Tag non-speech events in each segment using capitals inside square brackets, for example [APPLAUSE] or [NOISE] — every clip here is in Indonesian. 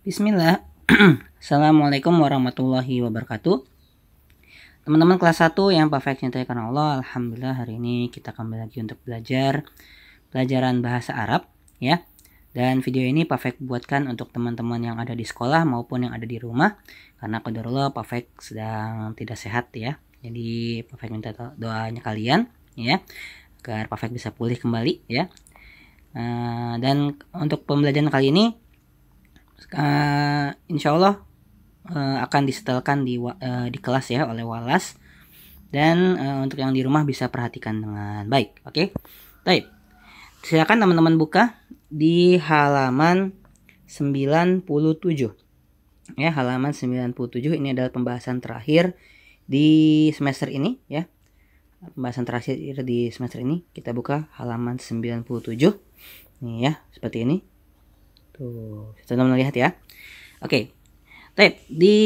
Bismillah. [CLEARS THROAT] Assalamualaikum warahmatullahi wabarakatuh. Teman-teman kelas 1 yang perfect cintai karena Allah, alhamdulillah hari ini kita kembali lagi untuk belajar pelajaran bahasa Arab ya. Dan video ini Perfect buatkan untuk teman-teman yang ada di sekolah maupun yang ada di rumah karena Allah, Perfect sedang tidak sehat ya. Jadi Perfect minta doanya kalian ya agar Perfect bisa pulih kembali ya. Eh, dan untuk pembelajaran kali ini uh, insya Allah uh, akan disetelkan di uh, di kelas ya oleh Walas dan uh, untuk yang di rumah bisa perhatikan dengan baik oke okay? baik silakan teman-teman buka di halaman 97 ya halaman 97 ini adalah pembahasan terakhir di semester ini ya pembahasan terakhir di semester ini kita buka halaman 97 nih ya seperti ini Tuh, sudah melihat ya. Oke. Baik, di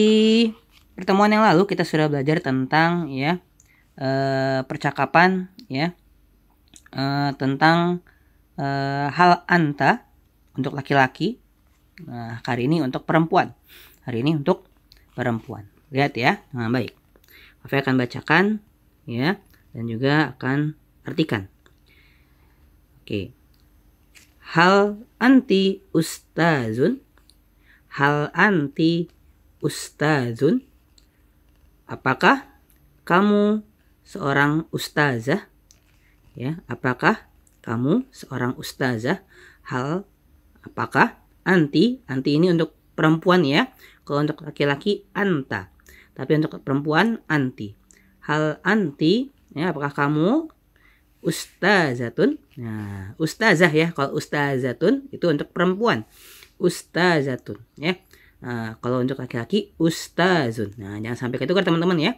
pertemuan yang lalu kita sudah belajar tentang ya e, percakapan ya e, tentang e, hal anta untuk laki-laki. Nah, hari ini untuk perempuan. Hari ini untuk perempuan. Lihat ya. Nah, baik. saya akan bacakan ya dan juga akan artikan. Oke. Hal anti ustazun? Hal anti ustazun? Apakah kamu seorang ustazah? Ya, apakah kamu seorang ustazah? Hal apakah anti? Anti ini untuk perempuan ya. Kalau untuk laki-laki anta. Tapi untuk perempuan anti. Hal anti, ya apakah kamu ustazatun. Nah, ustazah ya. Kalau ustazatun itu untuk perempuan. Ustazatun ya. Nah, kalau untuk laki-laki ustazun. Nah, jangan sampai ketukar teman-teman ya.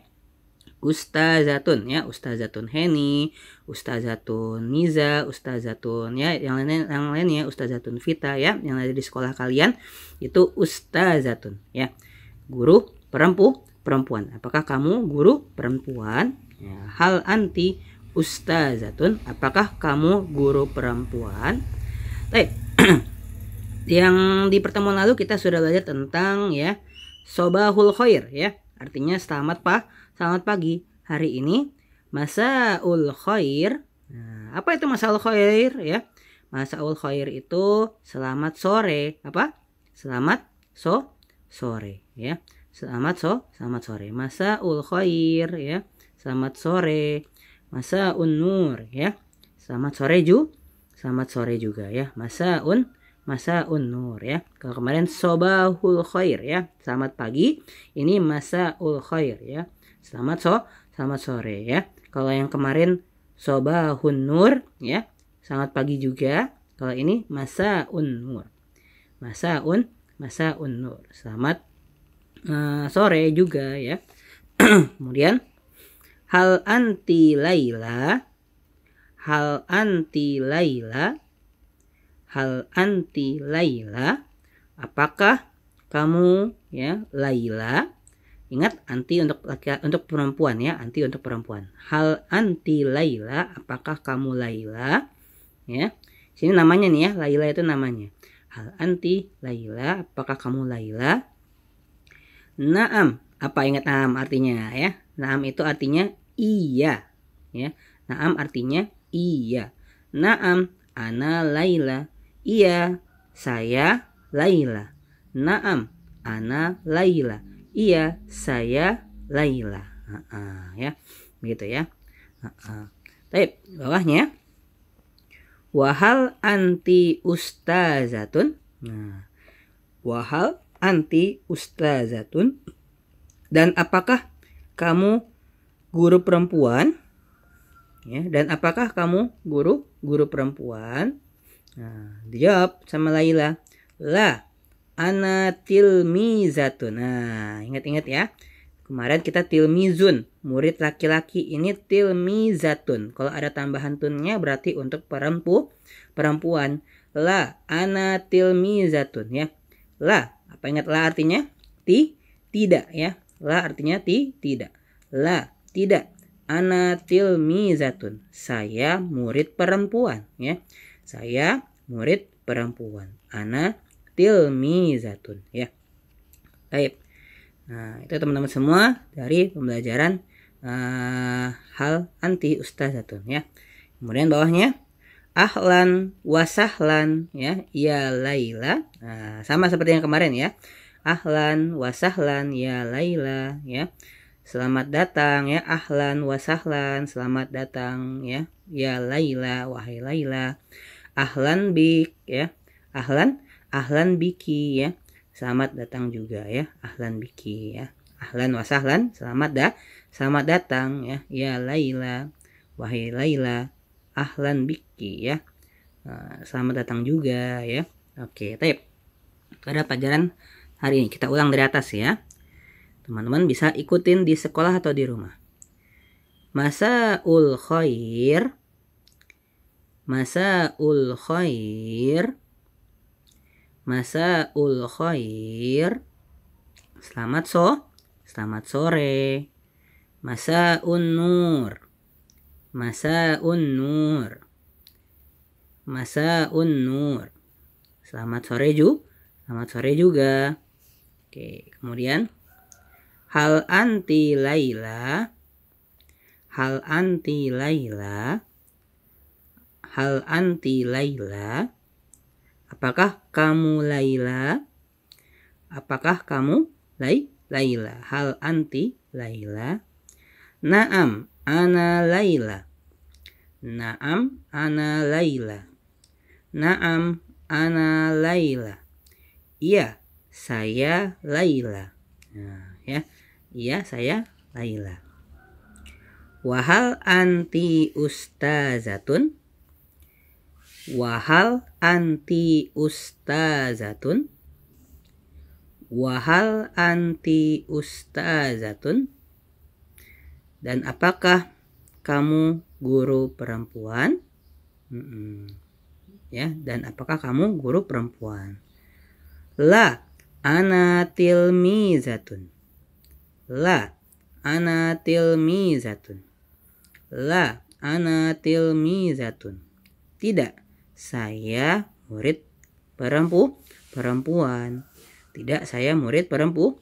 Ustazatun ya, Ustazatun Heni, Ustazatun Niza, Ustazatun ya, yang lain yang lain ya, Ustazatun Vita ya, yang ada di sekolah kalian itu Ustazatun ya. Guru perempu perempuan. Apakah kamu guru perempuan? Ya, hal anti ustazatun apakah kamu guru perempuan Baik. [CLEARS THROAT] yang di pertemuan lalu kita sudah belajar tentang ya sobahul khair ya artinya selamat pak selamat pagi hari ini masa ul khair nah, apa itu masa ul khair ya Masa ul khair itu selamat sore apa selamat so sore ya selamat so selamat sore Masa ul khair ya selamat sore masa unur ya selamat sore ju selamat sore juga ya masa un masa unur ya kalau kemarin sobahul khair ya selamat pagi ini masa ul khair ya selamat so selamat sore ya kalau yang kemarin sobahun nur ya selamat pagi juga kalau ini masa unur masa un masa unur selamat uh, sore juga ya [CLEARS THROAT] kemudian Hal anti Laila? Hal anti Laila? Hal anti Laila? Apakah kamu ya Laila? Ingat anti untuk laki untuk perempuan ya, anti untuk perempuan. Hal anti Laila? Apakah kamu Laila? Ya. Sini namanya nih ya, Laila itu namanya. Hal anti Laila, apakah kamu Laila? Naam, apa ingat naam artinya ya? Naam itu artinya iya, ya. Naam artinya iya. Naam ana Laila. Iya, saya Laila. Naam ana Laila. Iya, saya Laila. Ha ya. Begitu ya. Ha Baik, bawahnya Wahal anti ustazatun. Nah, wahal anti ustazatun. Dan apakah kamu guru perempuan? Ya, dan apakah kamu guru guru perempuan? Nah, dijawab sama Laila. La, ana tilmizatun. Nah, ingat-ingat ya. Kemarin kita tilmizun, murid laki-laki ini tilmizatun. Kalau ada tambahan tunnya berarti untuk perempu, perempuan. La ana tilmizatun ya. La, apa ingat la artinya? Ti, tidak ya. La artinya ti, tidak. La, tidak. Ana tilmizatun. Saya murid perempuan, ya. Saya murid perempuan. Ana tilmizatun, ya. Baik. Nah, itu teman-teman semua dari pembelajaran uh, hal anti ustazatun ya. Kemudian bawahnya ahlan wasahlan ya ya Laila. Nah, sama seperti yang kemarin ya ahlan wasahlan ya Laila ya selamat datang ya ahlan wasahlan selamat datang ya ya Laila wahai Laila ahlan bik ya ahlan ahlan biki ya selamat datang juga ya ahlan biki ya ahlan wasahlan selamat dah selamat datang ya ya Laila wahai Laila ahlan biki ya ah, selamat datang juga ya oke tip tape pada pelajaran hari ini. Kita ulang dari atas ya. Teman-teman bisa ikutin di sekolah atau di rumah. Masa ul khair. masa ul khair. masa ul khair. Selamat so. Selamat sore. un nur. un nur. un nur. Selamat sore Ju. Selamat sore juga. Oke, kemudian hal anti Laila hal anti Laila hal anti Laila apakah kamu Laila apakah kamu Lai Laila hal anti Laila Naam ana Laila Naam ana Laila Naam ana Laila Iya saya Laila. Nah, ya. Iya, saya Laila. Wahal anti ustazatun? Wahal anti ustazatun? Wahal anti ustazatun? Dan apakah kamu guru perempuan? Mm Ya, dan apakah kamu guru perempuan? La Ana tilmizatun. La, ana tilmizatun. La, ana tilmizatun. Tidak, saya murid perempu, perempuan. Tidak, saya murid perempu,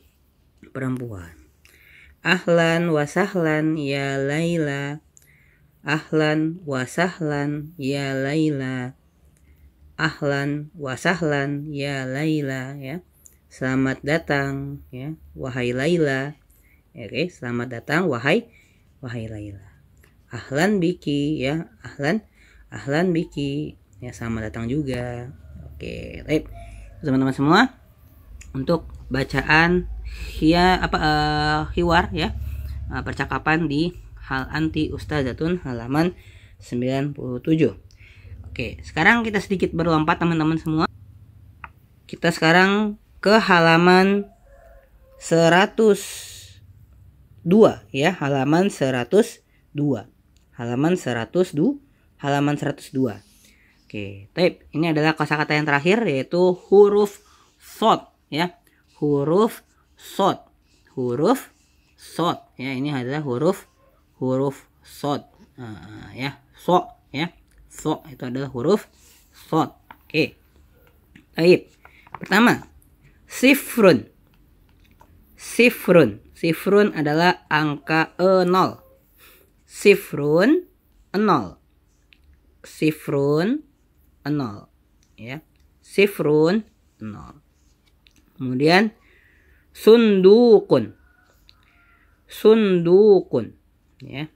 perempuan. Ahlan wasahlan ya Laila. Ahlan wasahlan ya Laila. Ahlan wasahlan ya Laila ya selamat datang ya wahai Laila oke selamat datang wahai wahai Laila ahlan biki ya ahlan ahlan biki ya selamat datang juga oke okay, baik teman-teman semua untuk bacaan ya apa uh, hiwar ya uh, percakapan di hal anti ustazatun halaman 97 oke sekarang kita sedikit berlompat teman-teman semua kita sekarang ke halaman 102 ya, halaman 102. Halaman 102, halaman 102. Oke, tip. Ini adalah kosakata yang terakhir yaitu huruf sod ya. Huruf sod. Huruf sod ya. Ini adalah huruf huruf sod. Uh, ya, so ya. So itu adalah huruf sod. Oke. Baik. Pertama, Sifrun. Sifrun. Sifrun adalah angka e nol. Sifrun nol. Sifrun nol. Ya. Sifrun nol. Kemudian sundukun. Sundukun. Ya.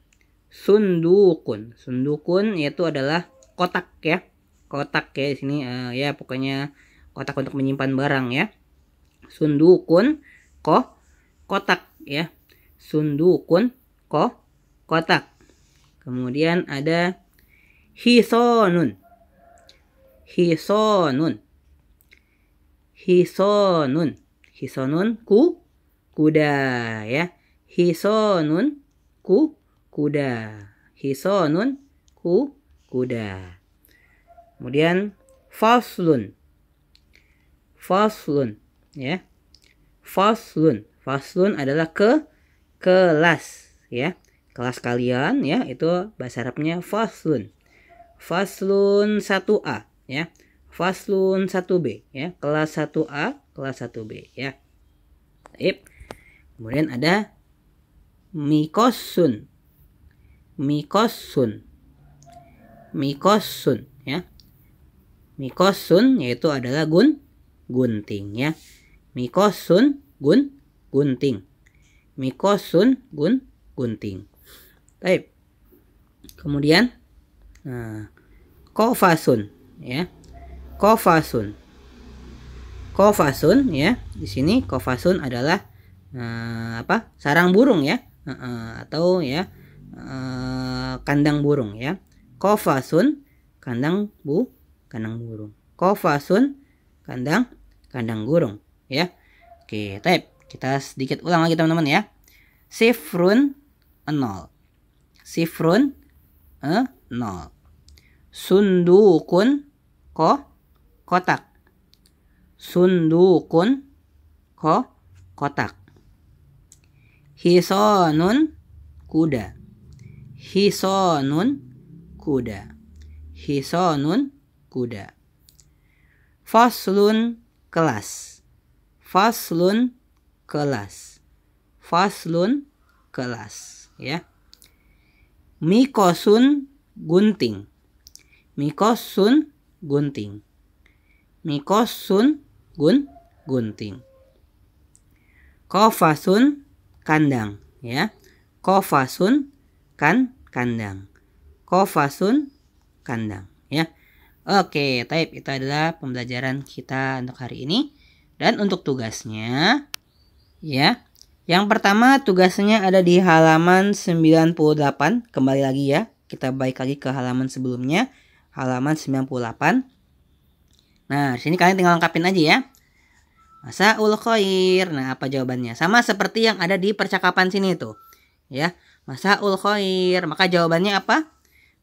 Sundukun. Sundukun yaitu adalah kotak ya. Kotak ya di sini uh, ya pokoknya kotak untuk menyimpan barang ya sundukun ko kotak ya sundukun ko kotak kemudian ada hisonun hisonun hisonun hisonun ku kuda ya hisonun ku kuda hisonun ku kuda kemudian faslun faslun ya. Faslun. Faslun adalah ke kelas ya. Kelas kalian ya itu bahasa Arabnya faslun. Faslun 1A ya. Faslun 1B ya. Kelas 1A, kelas 1B ya. Baik. Kemudian ada mikosun. Mikosun. Mikosun ya. Mikosun yaitu adalah gun gunting ya mikosun gun gunting mikosun gun gunting Baik. kemudian nah, kofasun ya kofasun kofasun ya di sini kofasun adalah uh, apa sarang burung ya uh, uh, atau ya uh, kandang burung ya kofasun kandang bu kandang burung kofasun kandang kandang burung ya. Oke, type. Kita sedikit ulang lagi teman-teman ya. Shift run 0. Eh, Shift run 0. Eh, Sundukun ko kotak. Sundukun ko kotak. Hisonun kuda. Hisonun kuda. Hisonun kuda. Foslun kelas faslun kelas faslun kelas ya mikosun gunting mikosun gunting mikosun gun gunting kofasun kandang ya kofasun kan kandang kofasun kandang ya oke type itu adalah pembelajaran kita untuk hari ini dan untuk tugasnya, ya, yang pertama tugasnya ada di halaman 98, kembali lagi ya, kita balik lagi ke halaman sebelumnya, halaman 98. Nah, di sini kalian tinggal lengkapin aja ya. Masaul khair. Nah, apa jawabannya? Sama seperti yang ada di percakapan sini tuh. Ya, masaul khair. Maka jawabannya apa?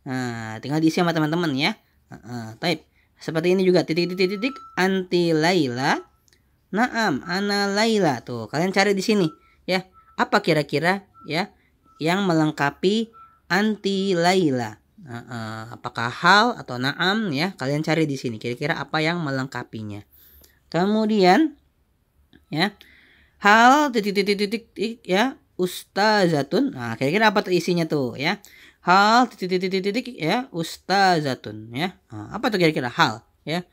Nah, tinggal diisi sama teman-teman ya. uh, type. Seperti ini juga titik-titik-titik anti Laila Naam, ana Laila tuh. Kalian cari di sini ya. Apa kira-kira ya yang melengkapi anti Laila? Nah, uh, apakah hal atau naam ya? Kalian cari di sini kira-kira apa yang melengkapinya. Kemudian ya. Hal titik-titik-titik ya ustazatun. Nah, kira-kira apa tuh isinya tuh ya? Hal titik-titik-titik ya ustazatun ya. Nah, apa tuh kira-kira hal ya?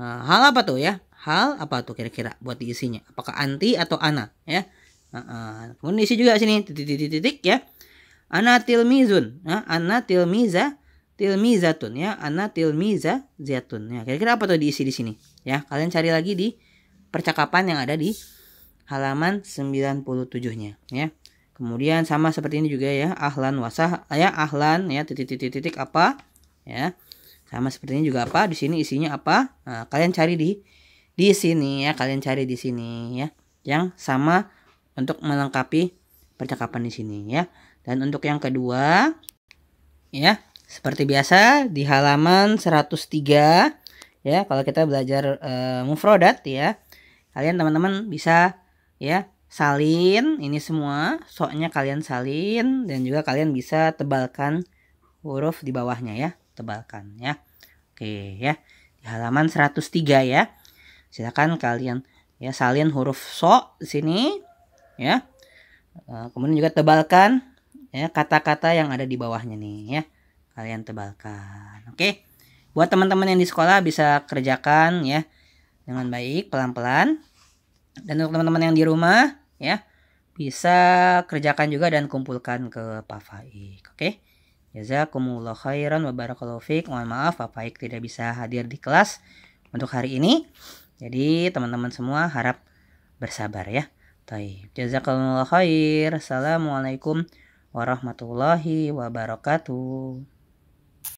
Nah, hal apa tuh ya? hal apa tuh kira-kira buat diisinya apakah anti atau ana ya uh, kemudian diisi juga sini titik-titik ya ana tilmizun ya, ana tilmiza tilmizatun ya ana tilmiza ziatun ya kira-kira apa tuh diisi di sini ya kalian cari lagi di percakapan yang ada di halaman 97-nya ya kemudian sama seperti ini juga ya ahlan wasah ya ahlan ya titik-titik apa ya sama seperti ini juga apa di sini isinya apa nah, kalian cari di di sini ya kalian cari di sini ya yang sama untuk melengkapi percakapan di sini ya dan untuk yang kedua ya seperti biasa di halaman 103 ya kalau kita belajar e, mufrodat ya kalian teman-teman bisa ya salin ini semua soalnya kalian salin dan juga kalian bisa tebalkan huruf di bawahnya ya tebalkan ya oke ya di halaman 103 ya silakan kalian ya salin huruf so di sini ya eh, kemudian juga tebalkan ya kata-kata yang ada di bawahnya nih ya kalian tebalkan oke buat teman-teman yang di sekolah bisa kerjakan ya dengan baik pelan-pelan dan untuk teman-teman yang di rumah ya bisa kerjakan juga dan kumpulkan ke Pak Faik oke Jazakumullah khairan wa barakallahu fiik. Mohon maaf Pak Faik tidak bisa hadir di kelas untuk hari ini. Jadi teman-teman semua harap bersabar ya. Taib. Jazakallah khair. Assalamualaikum warahmatullahi wabarakatuh.